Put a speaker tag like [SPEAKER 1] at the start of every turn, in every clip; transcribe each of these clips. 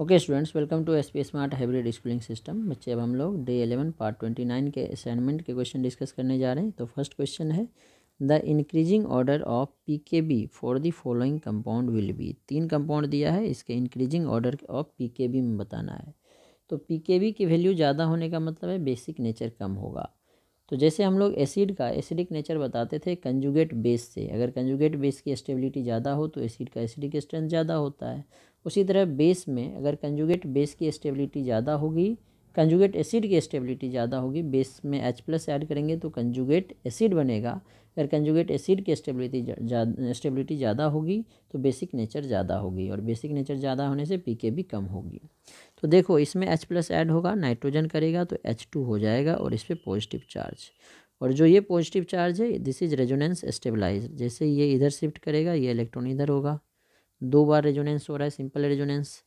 [SPEAKER 1] okay students welcome to S P smart hybrid schooling system बच्चे अब हम लोग day eleven part twenty nine के असाइनमेंट के क्वेश्चन डिस्कस करने जा रहे हैं तो फर्स्ट क्वेश्चन है the increasing order of P K B for the following compound will be तीन कंपाउंड दिया है इसके increasing order of P K B में बताना है तो पी के बी की वैल्यू ज़्यादा होने का मतलब है बेसिक नेचर कम होगा तो जैसे हम लोग एसिड का एसिडिक नेचर बताते थे कंजुगेट बेस से अगर कंजुगेट बेस की स्टेबिलिटी ज़्यादा हो तो एसिड का एसिडिक स्ट्रेंथ ज़्यादा होता है उसी तरह बेस में अगर कंजुगेट बेस की स्टेबिलिटी ज़्यादा होगी कंजुगेट एसिड की स्टेबिलिटी ज़्यादा होगी बेस में एच प्लस ऐड करेंगे तो कंजुगेट एसिड बनेगा अगर कंजुगेट एसिड की स्टेबिलिटी स्टेबिलिटी ज़्यादा होगी तो बेसिक नेचर ज़्यादा होगी और बेसिक नेचर ज़्यादा होने से पीके भी कम होगी तो देखो इसमें एच प्लस ऐड होगा नाइट्रोजन करेगा तो एच टू हो जाएगा और इस पर पॉजिटिव चार्ज और जो ये पॉजिटिव चार्ज है दिस इज रेजोनेंस स्टेबलाइज जैसे ये इधर शिफ्ट करेगा ये इलेक्ट्रॉन इधर होगा दो बार रेजोनेंस हो रहा है सिंपल रेजोनेंस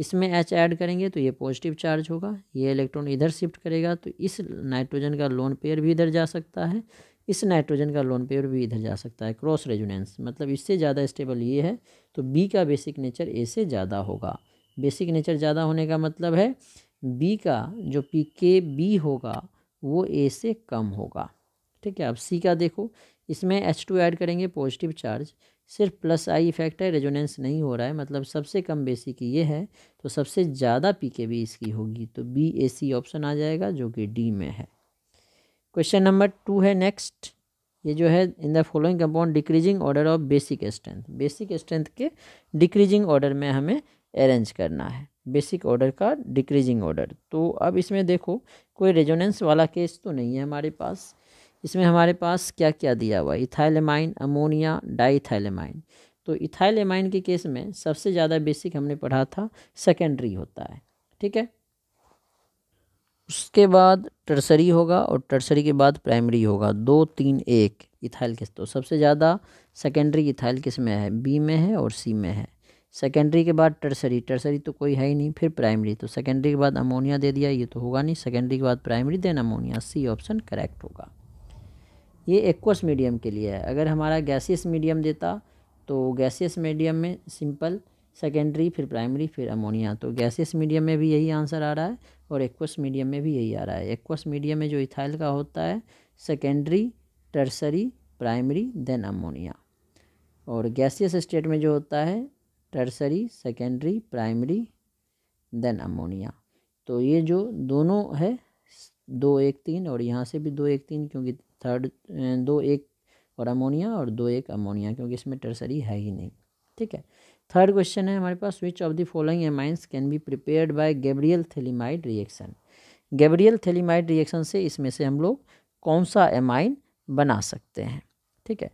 [SPEAKER 1] इसमें एच ऐड करेंगे तो ये पॉजिटिव चार्ज होगा ये इलेक्ट्रॉन इधर शिफ्ट करेगा तो इस नाइट्रोजन का लोन पेयर भी इधर जा सकता है इस नाइट्रोजन का लोन पेयर भी इधर जा सकता है क्रॉस रेजोनेंस मतलब इससे ज़्यादा स्टेबल ये है तो बी का बेसिक नेचर ए से ज़्यादा होगा बेसिक नेचर ज़्यादा होने का मतलब है बी का जो पी के बी होगा वो ए से कम होगा ठीक है अब सी का देखो इसमें एच टू ऐड करेंगे पॉजिटिव चार्ज सिर्फ प्लस आई इफेक्ट है रेजोनेंस नहीं हो रहा है मतलब सबसे कम बेसिक ये है तो सबसे ज़्यादा पी के बी इसकी होगी तो बी ए सी ऑप्शन आ जाएगा जो कि डी में है क्वेश्चन नंबर टू है नेक्स्ट ये जो है in the following compound decreasing order of basic strength basic strength के डिक्रीजिंग ऑर्डर में हमें अरेंज करना है बेसिक ऑर्डर का डिक्रीजिंग ऑर्डर तो अब इसमें देखो कोई रेजोनेंस वाला केस तो नहीं है हमारे पास इसमें हमारे पास क्या क्या दिया हुआ इथाइलेमाइन अमोनिया डाईथाइलेमाइन तो इथाइलेमाइन के केस में सबसे ज़्यादा बेसिक हमने पढ़ा था सेकेंडरी होता है ठीक है उसके बाद टर्सरी होगा और टर्सरी के बाद प्राइमरी होगा दो तीन एक इथाइल किस तो सबसे ज़्यादा सेकेंडरी इथाइल किस में है बी में है और सी में है सेकेंडरी के बाद टर्सरी टर्सरी तो कोई है ही नहीं फिर प्राइमरी तो सेकेंडरी के बाद अमोनिया दे दिया ये तो होगा नहीं सेकेंडरी के बाद primary then ammonia C option correct होगा ये एक्वस मीडियम के लिए है अगर हमारा गैसियस मीडियम देता तो गैसियस मीडियम में सिंपल सेकेंडरी फिर प्राइमरी फिर अमोनिया तो गैसियस मीडियम में भी यही आंसर आ रहा है और एक्वस मीडियम में भी यही आ रहा है एक्वस मीडियम में जो इथाइल का होता है secondary tertiary primary then ammonia और गैसियस स्टेट में जो होता है tertiary secondary primary then ammonia तो ये जो दोनों है दो एक तीन और यहाँ से भी दो एक तीन क्योंकि थर्ड दो एक और अमोनिया और दो एक अमोनिया क्योंकि इसमें टर्सरी है ही नहीं ठीक है थर्ड क्वेश्चन है हमारे पास which of the following amines can be prepared by Gabriel phthalimide reaction Gabriel phthalimide reaction से इसमें से हम लोग कौन सा एमाइन बना सकते हैं ठीक है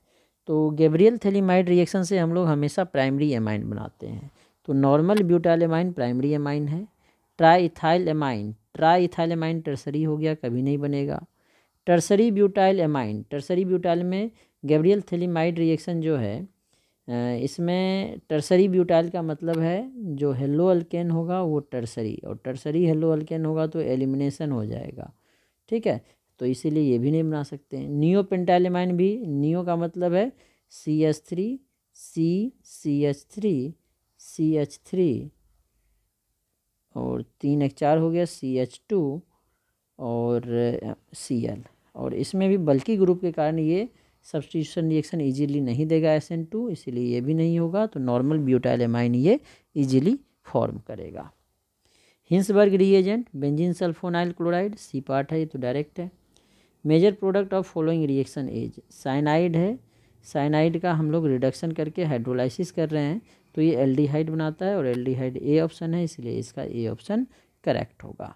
[SPEAKER 1] तो गैब्रियल थेलीमाइड रिएक्शन से हम लोग हमेशा प्राइमरी एमाइन बनाते हैं तो normal butyl amine primary amine है triethyl amine triethyl amine tertiary हो गया कभी नहीं बनेगा tertiary butyl amine tertiary butyl में गैब्रियल थेलीमाइड रिएक्शन जो है इसमें टर्सरी ब्यूटाइल का मतलब है जो हेलो अल्केन होगा वो टर्सरी और टर्सरी हेलो अल्केन होगा तो एलिमिनेशन हो जाएगा ठीक है तो इसीलिए ये भी नहीं बना सकते हैं नियो पेंटाइलेमाइन भी नियो का मतलब है C H three C C H three C H three और तीन एक चार हो गया सी एच टू और सी एल और इसमें भी बल्कि ग्रुप के कारण ये सब्सटीट्यूशन रिएक्शन इजीली नहीं देगा एस टू इसीलिए ये भी नहीं होगा तो नॉर्मल ब्यूटाइल एमाइन ये इजीली फॉर्म करेगा Hinsberg reagent benzene sulphonyl chloride C part है ये तो डायरेक्ट है major product of following reaction as cyanide है साइनाइड का हम लोग रिडक्शन करके हाइड्रोलाइसिस कर रहे हैं तो ये एल्डिहाइड बनाता है और एल्डिहाइड ए ऑप्शन है इसलिए इसका ए ऑप्शन करेक्ट होगा